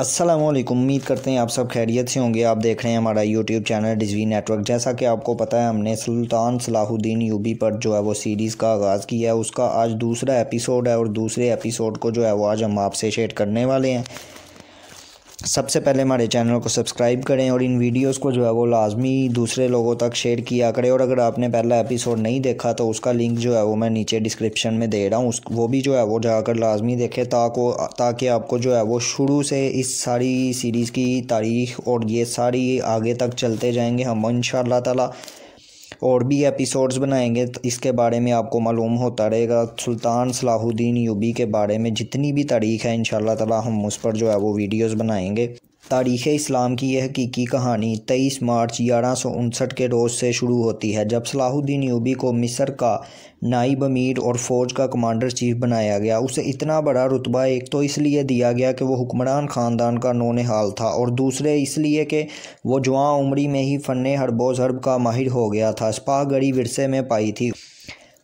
असलम उम्मीद करते हैं आप सब खैरियत से होंगे आप देख रहे हैं हमारा यूट्यूब चैनल डिजवी नेटवर्क जैसा कि आपको पता है हमने सुल्तान सलाहुद्दीन यूबी पर जो है वो सीरीज़ का आगाज़ किया है उसका आज दूसरा एपिसोड है और दूसरे एपिसोड को जो है वो आज हम आपसे शेयर करने वाले हैं सबसे पहले हमारे चैनल को सब्सक्राइब करें और इन वीडियोस को जो है वो लाजमी दूसरे लोगों तक शेयर किया करें और अगर आपने पहला एपिसोड नहीं देखा तो उसका लिंक जो है वो मैं नीचे डिस्क्रिप्शन में दे रहा हूँ उस वो भी जो है वो जाकर लाजमी देखें ताको ताकि आपको जो है वो शुरू से इस सारी सीरीज़ की तारीख और ये सारी आगे तक चलते जाएंगे हम इन ताला और भी एपिसोड्स बनाएंगे तो इसके बारे में आपको मालूम होता रहेगा सुल्तान सलाहुद्दीन यूबी के बारे में जितनी भी तारीख है इन ताला हम उस पर जो है वो वीडियोज़ बनाएंगे तारीख़ इस्लाम की यह हकीकी कहानी तेईस मार्च ग्यारह सौ उनसठ के रोज़ से शुरू होती है जब सलाहुद्दीन यूबी को मिस्र का नाइब अमीर और फ़ौज का कमांडर चीफ बनाया गया उसे इतना बड़ा रुतबा एक तो इसलिए दिया गया कि वह हुक्मरान ख़ानदान का नोन हाल था और दूसरे इसलिए कि वह जुआ उम्री में ही फ़न हरबोज हरब का माहिर हो गया था स्पाह गढ़ी विरसे में पाई थी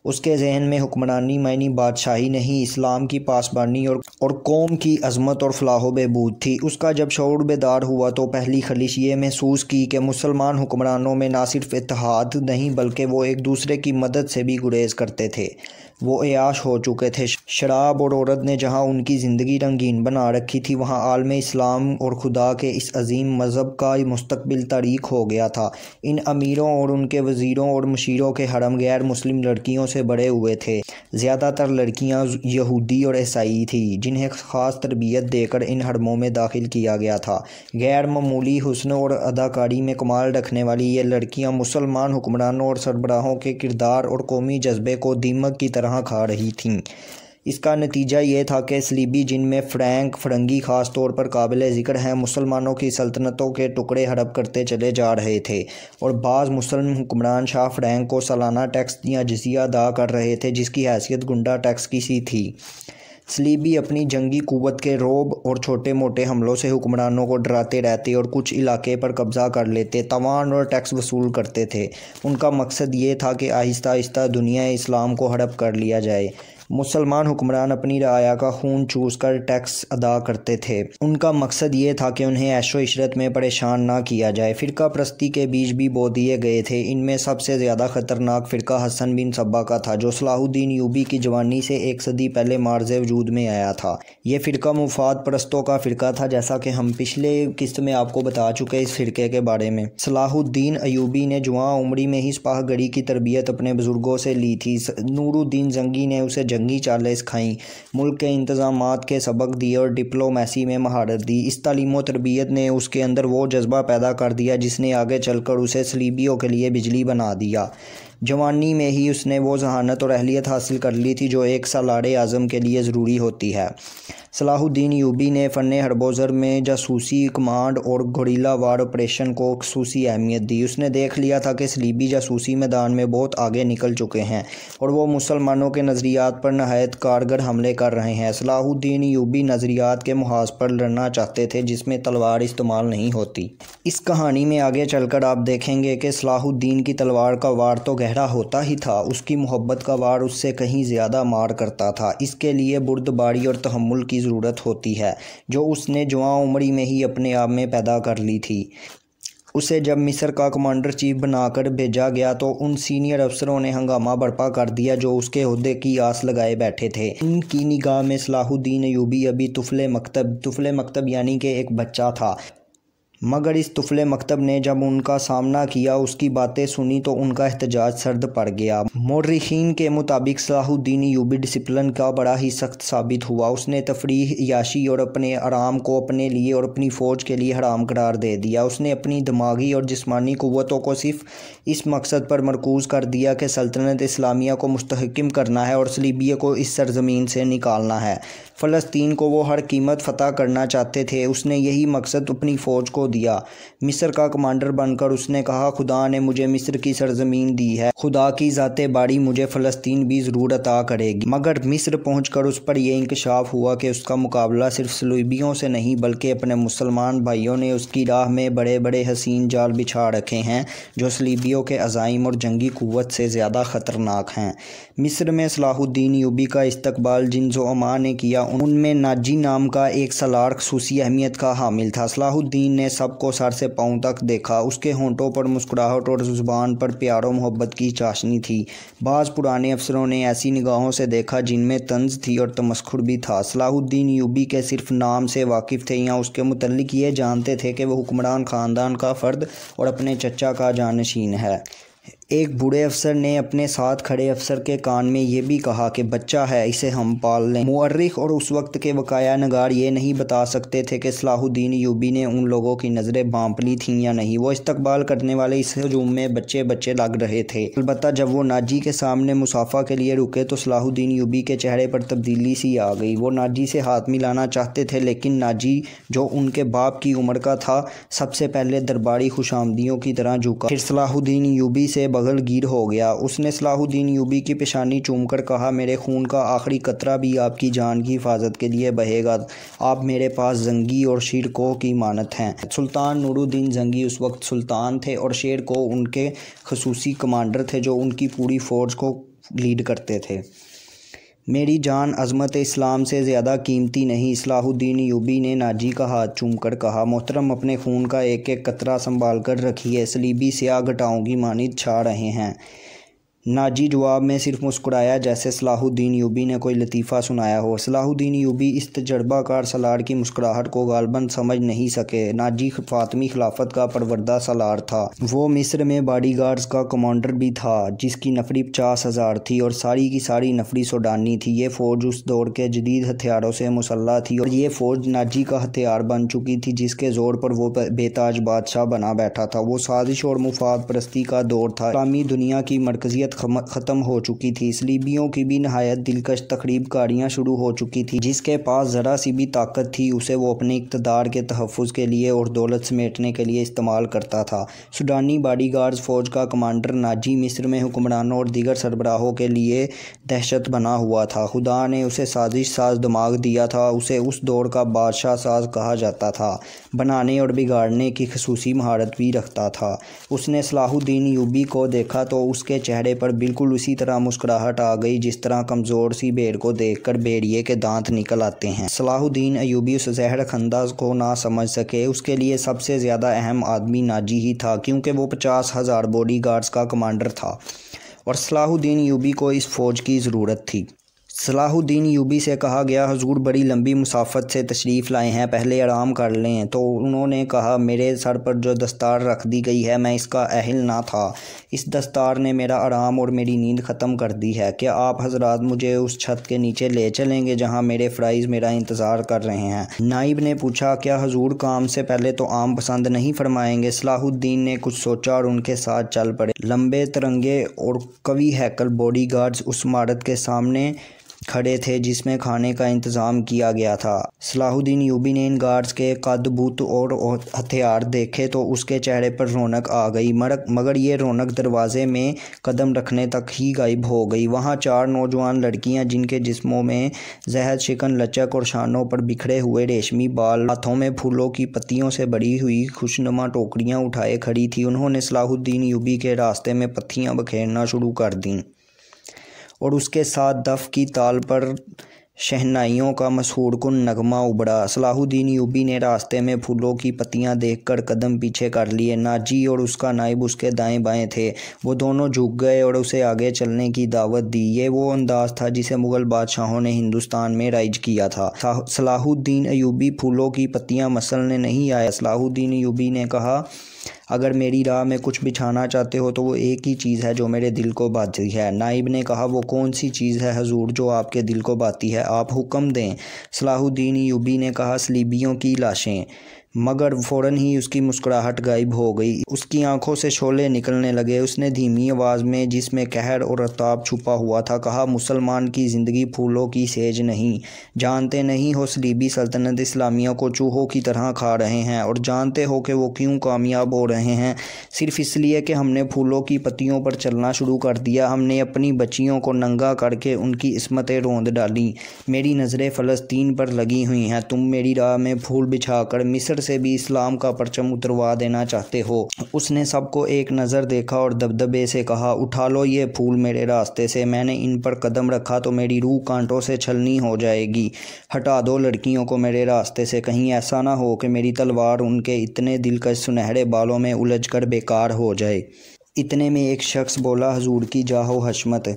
उसके जहन में हुक्मरानी मैनी बादशाही नहीं इस्लाम की पासबानी और और कौम की अजमत और फलाह बहबूद थी उसका जब शौर बेदार हुआ तो पहली खलिश ये महसूस की कि मुसलमान हुक्मरानों में ना सिर्फ इतिहाद नहीं बल्कि वो एक दूसरे की मदद से भी गुरेज करते थे वो अयाश हो चुके थे शराब और औरत ने जहाँ उनकी ज़िंदगी रंगीन बना रखी थी वहाँ आलम इस्लाम और खुदा के इस अजीम मज़हब का मुस्तबिल तारीख हो गया था इन अमीरों और उनके वज़ीरों और मशीरों के हरम गैर मुस्लिम लड़कियों से बड़े हुए थे ज़्यादातर लड़कियां यहूदी और ईसाई थीं जिन्हें ख़ास तरबियत देकर इन हरमों में दाखिल किया गया था गैर ममूली हुसन और अदाकारी में कमाल रखने वाली ये लड़कियां मुसलमान हुक्मरानों और सरबराहों के किरदार और कौमी जज्बे को दीमक की तरह खा रही थीं इसका नतीजा ये था कि सलीबी जिनमें फ्रैंक फरंगी ख़ास तौर पर काबिल ज़िक्र हैं मुसलमानों की सल्तनतों के टुकड़े हड़प करते चले जा रहे थे और बाज़ मुसलम हुक्मरान शाह फ्रैंक को सालाना टैक्स या जजिया अदा कर रहे थे जिसकी हैसियत गुंडा टैक्स की सी थी सलीबी अपनी जंगी कुवत के रोब और छोटे मोटे हमलों से हुक्मरानों को डराते रहते और कुछ इलाके पर कब्ज़ा कर लेते तवान और टैक्स वसूल करते थे उनका मकसद ये था कि आहिस्ता आहिस्ता दुनिया इस्लाम को हड़प कर लिया जाए मुसलमान हुक्मरान अपनी राया का खून चूस कर टैक्स अदा करते थे उनका मकसद ये था कि उन्हें ऐशो इशरत में परेशान ना किया जाए फ़िरका प्रस्ती के बीच भी बो दिए गए थे इनमें सबसे ज़्यादा ख़तरनाक फ़िरका हसन बिन सब्बा का था जो सलाहुद्दीन यूबी की जवानी से एक सदी पहले मार्ज वजूद में आया था ये फ़िरका मुफाद प्रस्तों का फ़िरका था जैसा कि हम पिछले किस्त में आपको बता चुके इस फ़िरके के बारे में सलाहुद्दीन अयूबी ने जुआ उमरी में ही स्पाह की तरबियत अपने बुज़ुर्गों से ली थी नूरुद्दीन जंगी ने उसे जंगी चालेस खाईं मुल्क के इंतजाम के सबक दिए और डिप्लोमेसी में महारत दी इस तलीम व तरबियत ने उसके अंदर वो जज्बा पैदा कर दिया जिसने आगे चलकर उसे सलीबियों के लिए बिजली बना दिया जवानी में ही उसने वो जहानत और अहलियत हासिल कर ली थी जो एक सालार आज़म के लिए ज़रूरी होती है सलाहुद्दीन यूबी ने फ़न हरबोज़र में जासूसी कमांड और गोरीला वार ऑपरेशन को खसूसी अहमियत दी उसने देख लिया था कि सलीबी जासूसी मैदान में बहुत आगे निकल चुके हैं और वो मुसलमानों के नज़रियात पर नहायत कारगर हमले कर रहे हैं सलाहुद्दीन यूबी नज़रियात के महाज पर लड़ना चाहते थे जिसमें तलवार इस्तेमाल नहीं होती इस कहानी में आगे चलकर आप देखेंगे कि सलाहुद्दीन की तलवार का वार तो गहरा होता ही था उसकी मोहब्बत का वार उससे कहीं ज़्यादा मार करता था इसके लिए बुर्दबारी और तहमुल की ज़रूरत होती है जो उसने जवा उमड़ी में ही अपने आप में पैदा कर ली थी उसे जब मिस्र का कमांडर चीफ बनाकर भेजा गया तो उन सीनियर अफसरों ने हंगामा बर्पा कर दिया जो उसके अहदे की आस लगाए बैठे थे इनकी निगाह में सलाहुद्दीन यूबी अभी तुफले मकतब तुफले मकतब यानी कि एक बच्चा था मगर इस तुफले मकतब ने जब उनका सामना किया उसकी बातें सुनी तो उनका एहतजाज सर्द पड़ गया मौरखीन के मुताबिक सलाहुद्दीन यूबी डिसिप्लिन का बड़ा ही सख्त साबित हुआ उसने तफरी याशी और अपने आराम को अपने लिए और अपनी फ़ौज के लिए हराम करार दे दिया उसने अपनी दिमागी और जिसमानी क़वतों को सिर्फ इस मकसद पर मरकूज़ कर दिया कि सल्तनत इस्लामिया को मस्तकम करना है और सलीबिया को इस सरजमीन से निकालना है फ़लस्तीन को वो हर कीमत फ़तह करना चाहते थे उसने यही मकसद अपनी फ़ौज को दिया मिस्र का कमांडर बनकर उसने कहा खुदा ने मुझे मिस्र की सरजमीन दी है खुदा की ज़ात बाड़ी मुझे फ़लस्तीन भी ज़रूर अता करेगी मगर मिस्र पहुँच उस पर यह इंकशाफ हुआ कि उसका मुकाबला सिर्फ सलूबियों से नहीं बल्कि अपने मुसलमान भाइयों ने उसकी राह में बड़े बड़े हसीन जाल बिछा रखे हैं जो सलीबियों के अज़ाइम और जंगी क़वत से ज़्यादा ख़तरनाक हैं मिस्र में सलाहुद्दीन यूबी का इस्तबाल जिन जो अमां ने किया उनमें नाजी नाम का एक सलार खूसी अहमियत का हामिल था सलाहुद्दीन ने सबको सर से पाँव तक देखा उसके होंठों पर मुस्कुराहट और जुबान पर प्यार और मोहब्बत की चाशनी थी बाज़ पुराने अफसरों ने ऐसी निगाहों से देखा जिनमें तंज थी और तमस्खुर भी था सलाहुद्दीन यूबी के सिर्फ नाम से वाकिफ़ थे या उसके मतलब ये जानते थे कि वह हुक्मरान ख़ानदान का फ़र्द और अपने चचा का जानशीन है एक बूढ़े अफसर ने अपने साथ खड़े अफसर के कान में यह भी कहा कि बच्चा है इसे हम पाल लें मर्रख और उस वक्त के बकाया नगार ये नहीं बता सकते थे कि सलाहुद्दीन यूबी ने उन लोगों की नज़रें बांप ली थीं या नहीं वो इस्तकबाल करने वाले इस हजूम में बच्चे बच्चे लग रहे थे अलबत् जब वो नाजी के सामने मुसाफा के लिए रुके तो सलाहुद्दीन यूबी के चेहरे पर तब्दीली सी आ गई वो नाजी से हाथ मिलाना चाहते थे लेकिन नाजी जो उनके बाप की उम्र का था सबसे पहले दरबारी खुशामदियों की तरह झुका फिर सलाहुद्दीन यूबी से गिर हो गया उसने सलाहुद्दीन यूबी की पेशानी चूमकर कहा मेरे खून का आखिरी कतरा भी आपकी जान की हिफाजत के लिए बहेगा आप मेरे पास जंगी और शेर को की मानत हैं सुल्तान नूरुद्दीन जंगी उस वक्त सुल्तान थे और शेर को उनके खसूसी कमांडर थे जो उनकी पूरी फ़ौज को लीड करते थे मेरी जान अजमत इस्लाम से ज़्यादा कीमती नहीं इसलाहुद्दीन यूबी ने नाजी का हाथ चूम कर कहा मोहतरम अपने खून का एक एक कतरा संभाल कर रखी है सलीबी स्याह घटाओं की मानद छा रहे हैं नाजी जवाब में सिर्फ मुस्कुराया जैसे सलाहुद्दीन यूबी ने कोई लतीफ़ा सुनाया हो सलाहुद्दीन यूबी इस तजर्बाकार सलार की मुस्कुराहट को गालबन समझ नहीं सके नाजी फातमी खिलाफत का परवरदा सलार था वो मिस्र में बाडी गार्ड्स का कमांडर भी था जिसकी नफरी पचास हज़ार थी और सारी की सारी नफरी सोडानी थी ये फ़ौज उस दौर के जदीद हथियारों से मुसल्ला थी और ये फ़ौज नाजी का हथियार बन चुकी थी जिसके ज़ोर पर वो बेताज बादशाह बना बैठा था वो साजिश और मुफाद परस्ती का दौर था इस्लामी दुनिया की मरकजियत ख़त्म हो चुकी थी सलीबियों की भी नहायत दिलकश तकरीब कारियाँ शुरू हो चुकी थी जिसके पास ज़रा सी भी ताकत थी उसे वो अपने इकतदार के तहफ़ के लिए और दौलत समेटने के लिए इस्तेमाल करता था सूडानी बाडी गार्ड्स फ़ौज का कमांडर नाजी मिस्र में हुक्मरानों और दीगर सरबराहों के लिए दहशत बना हुआ था खुदा ने उसे साजिश साज दिमाग दिया था उसे उस दौर का बादशाह साज कहा जाता था बनाने और बिगाड़ने की खसूसी महारत भी रखता था उसने सलाहुद्दीन यूबी को देखा तो उसके चेहरे पर बिल्कुल उसी तरह मुस्कुराहट आ गई जिस तरह कमज़ोर सी भेड़ को देखकर भेड़िए के दांत निकल आते हैं सलाहुद्दीन अयूबी उस जहर खंदा को ना समझ सके उसके लिए सबसे ज़्यादा अहम आदमी नाजी ही था क्योंकि वो पचास हज़ार बॉडी गार्ड्स का कमांडर था और सलाहुद्दीन यूबी को इस फ़ौज की ज़रूरत थी सलाहुद्दीन यूबी से कहा गया हजूर बड़ी लंबी मुसाफत से तशरीफ़ लाए हैं पहले आराम कर लें तो उन्होंने कहा मेरे सर पर जो दस्तार रख दी गई है मैं इसका अहल ना था इस दस्तार ने मेरा आराम और मेरी नींद ख़त्म कर दी है क्या आप हजरात मुझे उस छत के नीचे ले चलेंगे जहाँ मेरे फ़्राइज़ मेरा इंतज़ार कर रहे हैं नाइब ने पूछा क्या हजूर काम से पहले तो आम पसंद नहीं फरमाएंगे सलाहुद्दीन ने कुछ सोचा और उनके साथ चल पड़े लंबे तिरंगे और कवि हैकल बॉडी गार्ड्स उस इमारत के सामने खड़े थे जिसमें खाने का इंतज़ाम किया गया था सलाहुद्दीन यूबी ने इन गार्ड्स के कद बुत और हथियार देखे तो उसके चेहरे पर रौनक आ गई मरक मगर ये रौनक दरवाजे में कदम रखने तक ही गायब हो गई वहाँ चार नौजवान लड़कियाँ जिनके जिस्मों में जहर शिकन लचक और शानों पर बिखरे हुए रेशमी बाल हाथों में फूलों की पत्तियों से बड़ी हुई खुशनुमा टोकरियाँ उठाए खड़ी थी उन्होंने सलाहुद्दीन यूबी के रास्ते में पत्थियाँ बखेरना शुरू कर दीं और उसके साथ दफ़ की ताल पर शहनाइयों का मशहूर कन नगमा उबड़ा सलाहुद्दीन यूबी ने रास्ते में फूलों की पत्तियां देखकर कदम पीछे कर लिए नाजी और उसका नाइब उसके दाएं बाएं थे वो दोनों झुक गए और उसे आगे चलने की दावत दी ये वो अंदाज था जिसे मुग़ल बादशाहों ने हिंदुस्तान में राइज किया था सलाहुद्दीन अयूबी फूलों की पत्तियाँ मसलने नहीं आया सलाहुद्दीन यूबी ने कहा अगर मेरी राह में कुछ बिछाना चाहते हो तो वो एक ही चीज़ है जो मेरे दिल को बाती है नाइब ने कहा वो कौन सी चीज़ है हजूर जो आपके दिल को बाती है आप हुक्म दें सलाहुद्दीन यूबी ने कहा सलीबियों की लाशें मगर फ़ौरन ही उसकी मुस्कुराहट गायब हो गई उसकी आंखों से शोले निकलने लगे उसने धीमी आवाज़ में जिसमें कहर और रताब छुपा हुआ था कहा मुसलमान की ज़िंदगी फूलों की सेज नहीं जानते नहीं हो सलीबी सल्तनत इस्लामिया को चूहों की तरह खा रहे हैं और जानते हो कि वो क्यों कामयाब हो रहे हैं सिर्फ इसलिए कि हमने फूलों की पत्तियों पर चलना शुरू कर दिया हमने अपनी बच्चियों को नंगा करके उनकी इसमतें रोंद डाली मेरी नज़रें फ़लस्तीन पर लगी हुई हैं तुम मेरी राह में फूल बिछा कर मिस्र से भी इस्लाम का परचम उतरवा देना चाहते हो उसने सबको एक नज़र देखा और दबदबे से कहा उठा लो ये फूल मेरे रास्ते से मैंने इन पर कदम रखा तो मेरी रूह कांटों से छलनी हो जाएगी हटा दो लड़कियों को मेरे रास्ते से कहीं ऐसा ना हो कि मेरी तलवार उनके इतने दिलकश सुनहरे बालों में उलझ कर बेकार हो जाए इतने में एक शख्स बोला हजूर की जाहो हशमत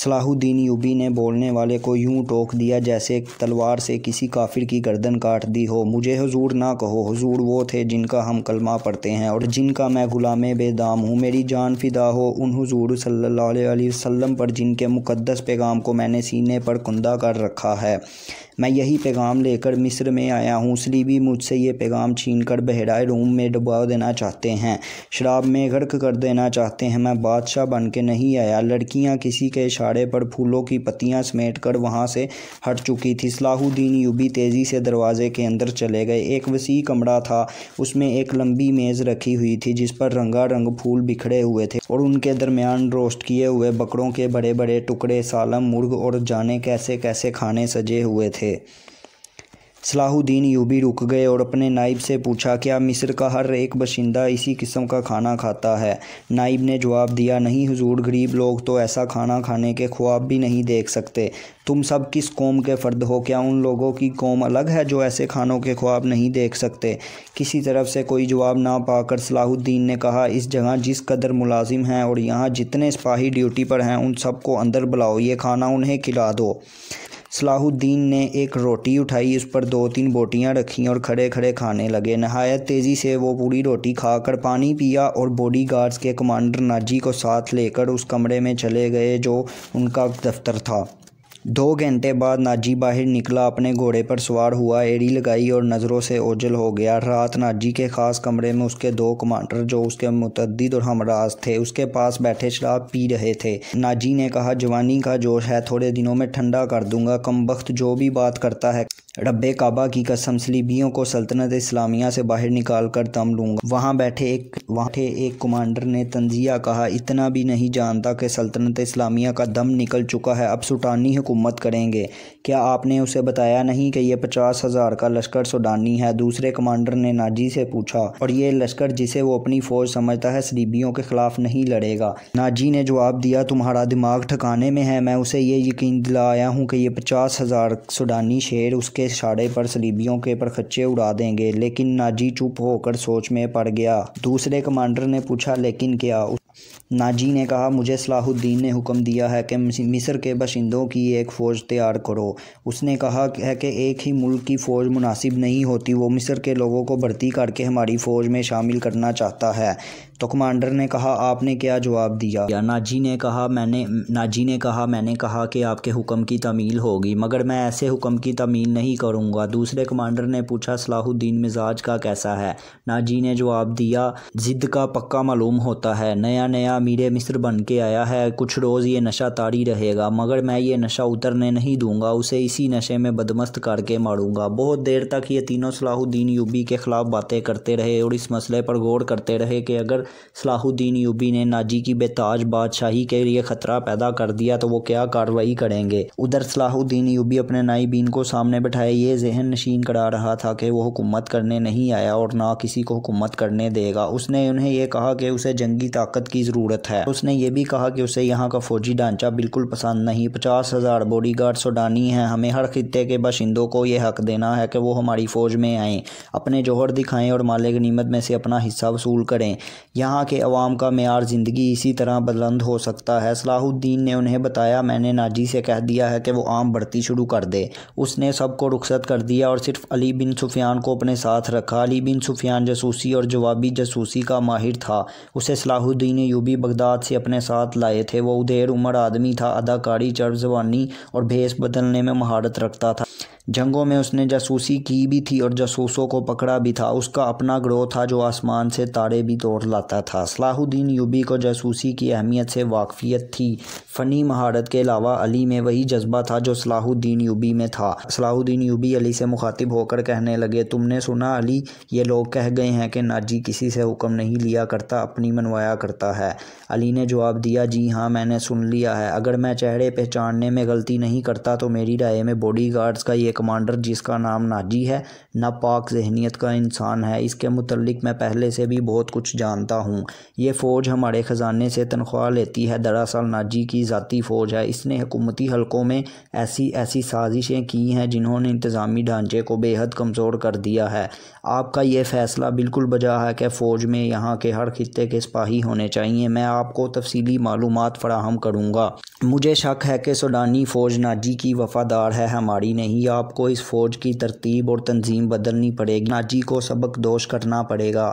सलाहुद्दीन यूबी ने बोलने वाले को यूं टोक दिया जैसे तलवार से किसी काफिर की गर्दन काट दी हो मुझे हुजूर ना कहो हुजूर वो थे जिनका हम कलमा पढ़ते हैं और जिनका मैं गुलाम बेदाम हूँ मेरी जान फिदा हो उन हुजूर सल्लल्लाहु अलैहि वसल्लम पर जिनके मुकद्दस पैगाम को मैंने सीने पर कुंदा कर रखा है मैं यही पैगाम लेकर मिस्र में आया हूँ सलीबी मुझसे ये पैगाम छीन कर बहराए रूम में डुबा देना चाहते हैं शराब में गर्क कर देना चाहते हैं मैं बादशाह बन के नहीं आया लड़कियाँ किसी के इशारे पर फूलों की पत्तियाँ समेट कर वहाँ से हट चुकी थी सलाहुद्दीन यूबी तेज़ी से दरवाजे के अंदर चले गए एक वसी कमरा था उसमें एक लंबी मेज़ रखी हुई थी जिस पर रंगा रंग फूल बिखरे हुए थे और उनके दरमियान रोस्ट किए हुए बकरों के बड़े बड़े टुकड़े सालम मुर्ग और जाने कैसे कैसे खाने सजे हुए थे थे सलाहुद्दीन यूबी रुक गए और अपने नाइब से पूछा क्या मिस्र का हर एक बशिंदा इसी किस्म का खाना खाता है नाइब ने जवाब दिया नहीं हुजूर गरीब लोग तो ऐसा खाना खाने के ख्वाब भी नहीं देख सकते तुम सब किस कौम के फ़र्द हो क्या उन लोगों की कौम अलग है जो ऐसे खानों के ख्वाब नहीं देख सकते किसी तरफ से कोई जवाब ना पाकर सलाहुद्दीन ने कहा इस जगह जिस कदर मुलाजिम हैं और यहाँ जितने सिपाही ड्यूटी पर हैं उन सबको अंदर बुलाओ ये खाना उन्हें खिला दो सलाहुद्दीन ने एक रोटी उठाई उस पर दो तीन बोटियाँ रखीं और खड़े खड़े खाने लगे नहायत तेज़ी से वो पूरी रोटी खाकर पानी पिया और बॉडी गार्ड्स के कमांडर नाजी को साथ लेकर उस कमरे में चले गए जो उनका दफ्तर था दो घंटे बाद नाजी बाहर निकला अपने घोड़े पर सवार हुआ एड़ी लगाई और नज़रों से ओझल हो गया रात नाजी के ख़ास कमरे में उसके दो कमांडर जो उसके मुतद और हमराज थे उसके पास बैठे शराब पी रहे थे नाजी ने कहा जवानी का जोश है थोड़े दिनों में ठंडा कर दूंगा कम वक्त जो भी बात करता है रब्बे काबा की कसम सलीबियों को सल्तनत इस्लामिया से बाहर निकाल कर दम लूँगा वहाँ बैठे एक वहाँ एक कमांडर ने तंजिया कहा इतना भी नहीं जानता कि सल्तनत इस्लामिया का दम निकल चुका है अब सुडानी हुकूमत करेंगे क्या आपने उसे बताया नहीं कि यह पचास हज़ार का लश्कर सुडानी है दूसरे कमांडर ने नाजी से पूछा और ये लश्कर जिसे वो अपनी फ़ौज समझता है सलीबियों के ख़िलाफ़ नहीं लड़ेगा नाजी ने जवाब दिया तुम्हारा दिमाग ठकाने में है मैं उसे ये यकीन दिलाया हूँ कि ये पचास हज़ार सुडानी शेर उसके के साड़े पर सलीबियों के पर खच्चे उड़ा देंगे लेकिन नाजी चुप होकर सोच में पड़ गया दूसरे कमांडर ने पूछा लेकिन क्या नाजी ने कहा मुझे सलाहुद्दीन ने हुक्म दिया है कि मिस्र के बशिंदों की एक फ़ौज तैयार करो उसने कहा है कि एक ही मुल्क की फ़ौज मुनासिब नहीं होती वो मिस्र के लोगों को भर्ती करके हमारी फ़ौज में शामिल करना चाहता है तो कमांडर ने कहा आपने क्या जवाब दिया या नाजी ने कहा मैंने नाजी ने कहा मैंने कहा कि आपके हुक्म की तमील होगी मगर मैं ऐसे हुक्म की तमील नहीं करूँगा दूसरे कमांडर ने पूछा सलाहुद्दीन मिजाज का कैसा है नाजी ने जवाब दिया ज़िद का पक्का मालूम होता है नया नया मीरे मिस्र बन के आया है कुछ रोज़ ये नशा तारी रहेगा मगर मैं ये नशा उतरने नहीं दूंगा उसे इसी नशे में बदमस्त करके मारूंगा बहुत देर तक ये तीनों सलाहुद्दीन यूबी के ख़िलाफ़ बातें करते रहे और इस मसले पर गौर करते रहे कि अगर सलाहुद्दीन यूबी ने नाजी की बेताज बादशाही के लिए ख़तरा पैदा कर दिया तो वो क्या कार्रवाई करेंगे उधर सलाहुद्दीन यूबी अपने नाइबीन को सामने बैठाए ये जहन नशीन करा रहा था कि वो हुकूमत करने नहीं आया और ना किसी को हुकूमत करने देगा उसने उन्हें यह कहा कि उसे जंगी ताकत की ज़रूरत है उसने ये भी कहा कि उसे यहाँ का फौजी ढांचा बिल्कुल पसंद नहीं पचास हज़ार बॉडी गार्ड सोडानी हैं हमें हर खत्े के बाशिंदों को यह हक देना है कि वो हमारी फ़ौज में आए अपने जोहर दिखाएं और माले नीमत में से अपना हिस्सा वसूल करें यहाँ के अवाम का मैार ज़िंदगी इसी तरह बुलंद हो सकता है सलाहुद्दीन ने उन्हें बताया मैंने नाजी से कह दिया है कि वो आम बढ़ती शुरू कर दे उसने सबको रुखसत कर दिया और सिर्फ अली बिन सुफियान को अपने साथ रखा अली बिन सुफियान जसूसी और जवाबी जसूसी का माहिर था उसे सलाहुद्दीन यूबी बगदाद से अपने साथ लाए थे वह उधेर उम्र आदमी था अदाकारी चर जवानी और भेस बदलने में महारत रखता था जंगों में उसने जासूसी की भी थी और जासूसों को पकड़ा भी था उसका अपना ग्रोह था जो आसमान से तारे भी तोड़ लाता था सलाहुद्दीन यूबी को जासूसी की अहमियत से वाकफियत थी फ़नी महारत के अलावा अली में वही जज्बा था जो सलाहुद्दीन यूबी में था सलाहुद्दीन यूबी अली से मुखातिब होकर कहने लगे तुमने सुना अली ये लोग कह गए हैं कि नाजी किसी से हुक्म नहीं लिया करता अपनी मनवाया करता है अली ने जवाब दिया जी हाँ मैंने सुन लिया है अगर मैं चेहरे पहचानने में गलती नहीं करता तो मेरी राय में बॉडी का ये कमांडर जिसका नाम नाजी है ना पाक जहनीत का इंसान है इसके मतलब मैं पहले से भी बहुत कुछ जानता हूँ ये फ़ौज हमारे ख़जाने से तनख्वाह लेती है दरअसल नाजी की की ज़ाती फ़ौज है इसने हकूमती हलकों में ऐसी ऐसी साजिशें की हैं जिन्होंने इंतज़ामी ढांचे को बेहद कमज़ोर कर दिया है आपका यह फ़ैसला बिल्कुल बजा है कि फ़ौज में यहाँ के हर खत्े के सिपाही होने चाहिए मैं आपको तफसीली मालूम फ़राहम करूँगा मुझे शक है कि सूडानी फ़ौज नाजी की वफ़ादार है हमारी नहीं आपको इस फ़ौज की तरतीब और तंजीम बदलनी पड़ेगी नाजी को सबक दोष करना पड़ेगा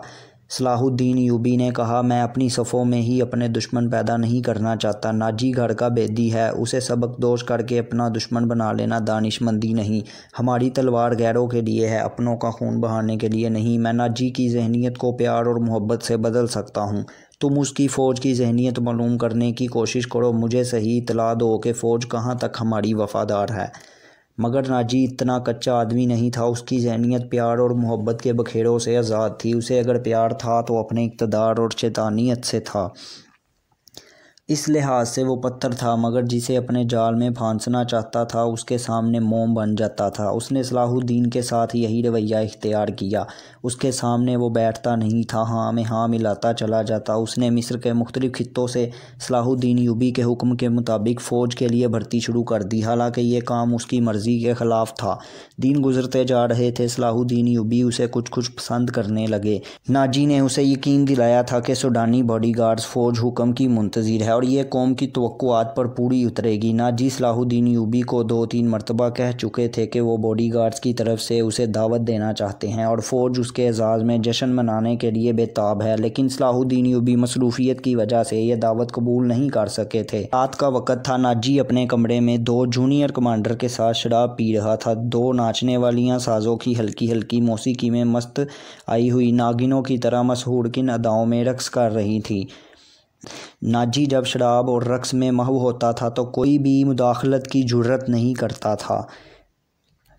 सलाहुद्दीन यूबी ने कहा मैं अपनी सफ़ों में ही अपने दुश्मन पैदा नहीं करना चाहता नाजी घर का बेदी है उसे सबक दोष करके अपना दुश्मन बना लेना दानिशमंदी नहीं हमारी तलवार गैरों के लिए है अपनों का खून बहाने के लिए नहीं मैं नाजी की जहनीत को प्यार और मोहब्बत से बदल सकता हूँ तुम उसकी फ़ौज की जहनीत मालूम करने की कोशिश करो मुझे सही इतला दो कि फ़ौज कहाँ तक हमारी वफ़ादार है मगर नाजी इतना कच्चा आदमी नहीं था उसकी जहनीत प्यार और मोहब्बत के बखेड़ों से आज़ाद थी उसे अगर प्यार था तो अपने इकतदार और शैतानियत से था इस लिहाज से वो पत्थर था मगर जिसे अपने जाल में फांसना चाहता था उसके सामने मोम बन जाता था उसने सलाहुद्दीन के साथ यही रवैया इख्तियार किया उसके सामने वो बैठता नहीं था हाँ में हाँ मिलाता चला जाता उसने मिस्र के मुख्तलिफ़ खत्ों से सलाहुद्दीन यूबी के हुक्म के मुताबिक फ़ौज के लिए भर्ती शुरू कर दी हालांकि ये काम उसकी मर्ज़ी के ख़िलाफ़ था दिन गुजरते जा रहे थे सलाहुद्दीन यूबी उसे कुछ कुछ पसंद करने लगे नाजी ने उसे यकीन दिलाया था कि सूडानी बॉडी गार्ड्स फ़ौज हुक्म की मुंतज़र है और ये कौम की तोक़ात पर पूरी उतरेगी जी सलाहुद्दीन यूबी को दो तीन मरतबा कह चुके थे कि वो बॉडी गार्ड्स की तरफ से उसे दावत देना चाहते हैं और फ़ौज उसके एजाज़ में जश्न मनाने के लिए बेताब है लेकिन सलाहुद्दीन यूबी मसरूफियत की वजह से यह दावत कबूल नहीं कर सके थे रात का वक़्त था नाजी अपने कमरे में दो जूनियर कमांडर के साथ शराब पी रहा था दो नाचने वालियाँ साजों की हल्की हल्की मौसीकी में मस्त आई हुई नागिनों की तरह किन अदाओं में रक्स कर रही थी नाजी जब शराब और रक्स में महव होता था तो कोई भी मुदाखलत की ज़रूरत नहीं करता था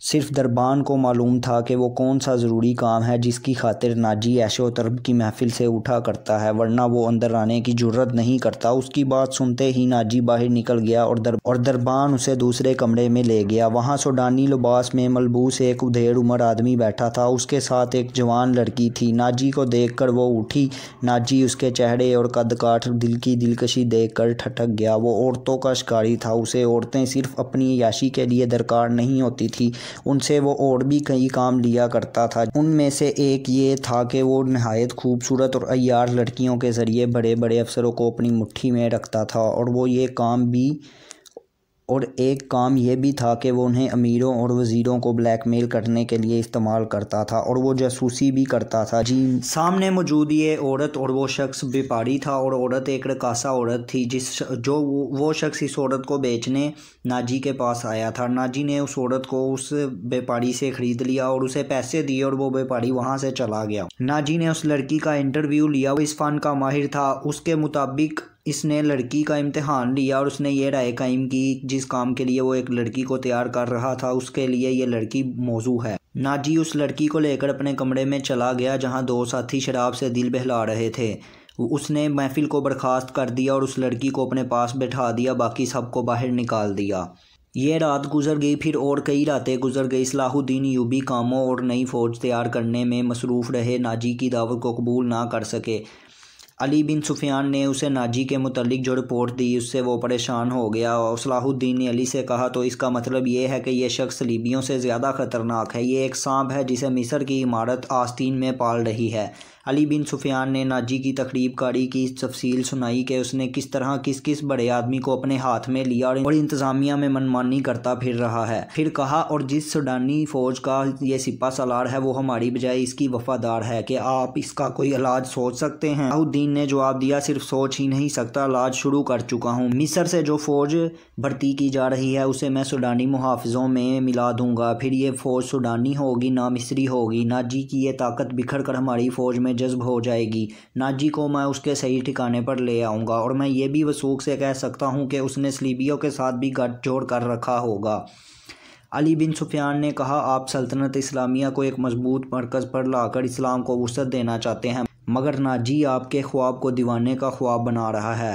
सिर्फ दरबान को मालूम था कि वो कौन सा ज़रूरी काम है जिसकी खातिर नाजी ऐशो तरब की महफिल से उठा करता है वरना वो अंदर आने की ज़रूरत नहीं करता उसकी बात सुनते ही नाजी बाहर निकल गया और दर और दरबान उसे दूसरे कमरे में ले गया वहाँ सोडानी लिबास में मलबूस एक उधेड़ उम्र आदमी बैठा था उसके साथ एक जवान लड़की थी नाजी को देख कर वो उठी नाजी उसके चेहरे और कदकाठ दिल की दिलकशी देख कर ठटक गया वो औरतों का शिकारी था उसे औरतें सिर्फ अपनी याशी के लिए दरकार नहीं होती थी उनसे वो और भी कई काम लिया करता था उनमें से एक ये था कि वो नहायत खूबसूरत और अयार लड़कियों के ज़रिए बड़े बड़े अफसरों को अपनी मुट्ठी में रखता था और वो ये काम भी और एक काम यह भी था कि वो उन्हें अमीरों और वज़ीरों को ब्लैकमेल करने के लिए इस्तेमाल करता था और वो जासूसी भी करता था जी सामने मौजूद ये औरत और वो शख्स व्यापारी था और औरत एक रकासा औरत थी जिस जो वो शख्स इस औरत को बेचने नाजी के पास आया था नाजी ने उस औरत को उस व्यापारी से ख़रीद लिया और उसे पैसे दिए और वो व्यापारी वहाँ से चला गया नाजी ने उस लड़की का इंटरव्यू लिया वो इस फ़न का माहिर था उसके मुताबिक इसने लड़की का इम्तहान लिया और उसने ये राय कायम की जिस काम के लिए वो एक लड़की को तैयार कर रहा था उसके लिए ये लड़की मौजू है नाजी उस लड़की को लेकर अपने कमरे में चला गया जहां दो साथी शराब से दिल बहला रहे थे उसने महफिल को बर्खास्त कर दिया और उस लड़की को अपने पास बैठा दिया बाकी सबको बाहर निकाल दिया ये रात गुजर गई फिर और कई रातें गुजर गई सलाहुद्दीन यूबी कामों और नई फ़ौज तैयार करने में मसरूफ़ रहे नाजी की दावत को कबूल ना कर सके अली बिन सुफियान ने उसे नाजी के मतलब जो रिपोर्ट दी उससे वो परेशान हो गया और सलाहुद्दीन ने अली से कहा तो इसका मतलब ये है कि यह शख्स लीबियों से ज़्यादा ख़तरनाक है ये एक सांप है जिसे मिस्र की इमारत आस्तीन में पाल रही है अली बिन सुफियान ने नाजी की तकरीब कारी की तफसील सुनाई कि उसने किस तरह किस किस बड़े आदमी को अपने हाथ में लिया और इंतज़ामिया में मनमानी करता फिर रहा है फिर कहा और जिस सुडानी फ़ौज का ये सिपा सलार है वो हमारी बजाय इसकी वफादार है कि आप इसका कोई इलाज सोच सकते हैं अलाउद्दीन ने जवाब दिया सिर्फ सोच ही नहीं सकता इलाज शुरू कर चुका हूँ मिसर से जो फ़ौज भर्ती की जा रही है उसे मैं सुडानी मुहाफ़ों में मिला दूंगा फिर ये फ़ौज सुडानी होगी ना मिस्री होगी ना जी की ये ताकत बिखर कर हमारी फ़ौज में जज्ब हो जाएगी नाजी को मैं उसके सही ठिकाने पर ले आऊँगा और मैं ये भी वसूख से कह सकता हूँ कि उसने सलीबियों के साथ भी गठजोड़ कर रखा होगा अली बिन सुफियान ने कहा आप सल्तनत इस्लामिया को एक मजबूत मरकज़ पर लाकर इस्लाम को वसत देना चाहते हैं मगर नाजी आपके ख्वाब को दीवाने का ख्वाब बना रहा है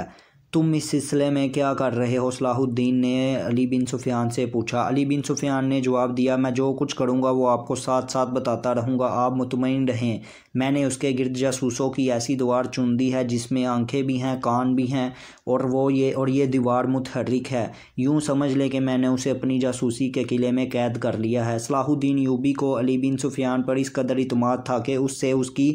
तुम इस सिलसिले में क्या कर रहे हो सलाहुद्दीन ने अली बिन सुफियान से पूछा अली बिन सुफियान ने जवाब दिया मैं जो कुछ करूँगा वो आपको साथ साथ बताता रहूँगा आप मुतमिन रहें मैंने उसके गिरद जासूसों की ऐसी दीवार चुन दी है जिसमें आंखें भी हैं कान भी हैं और वो ये और ये दीवार मुतहरक है यूँ समझ लें कि मैंने उसे अपनी जासूसी के किले में कैद कर लिया है सलाहुद्दीन यूबी को अली बिन सुफियान पर इस कदर इतमाद था कि उससे उसकी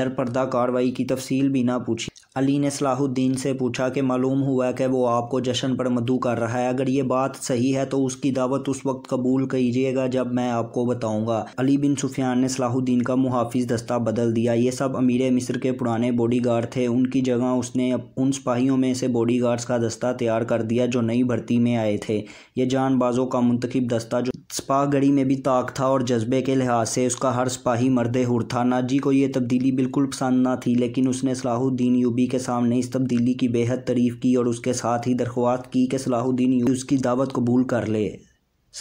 दरपर्दा कार्रवाई की तफसील भी ना पूछी अली ने सलाहुद्दीन से पूछा कि मालूम हुआ कि वो आपको जश्न पर मधु कर रहा है अगर ये बात सही है तो उसकी दावत उस वक्त कबूल कीजिएगा जब मैं आपको बताऊंगा अली बिन सुफियान ने सलाहुद्दीन का मुहाफ़िज दस्ता बदल दिया ये सब अमीर मिस्र के पुराने बॉडीगार्ड थे उनकी जगह उसने उन सिपाहियों में से गार्ड्स का दस्ता तैयार कर दिया जो नई भर्ती में आए थे ये जानबाजों का मुंतखब दस्ता सिपाहगढ़ी में भी ताक था और जज्बे के लिहाज से उसका हर सिपाही मर्द हुर था नाजी को यह तब्दीली बिल्कुल पसंद ना थी लेकिन उसने सलाहुद्दीन यूबी के सामने इस तब्दीली की बेहद तारीफ़ की और उसके साथ ही दरख्वास्त की कि सलाहुद्दीन यूबी उसकी दावत कबूल कर ले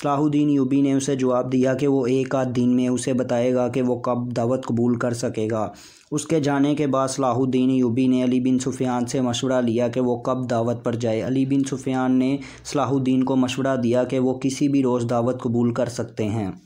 सलाहुद्दीन यूबी ने उसे जवाब दिया कि वो एक आध दिन में उसे बताएगा कि वो कब दावत कबूल कर सकेगा उसके जाने के बाद सलाहुद्दीन यूबी ने अली बिन सुफियान से मशवरा लिया कि वो कब दावत पर जाए अली बिन सुफियान ने सलाहुद्दीन को मशवरा दिया कि वो किसी भी रोज़ दावत कबूल कर सकते हैं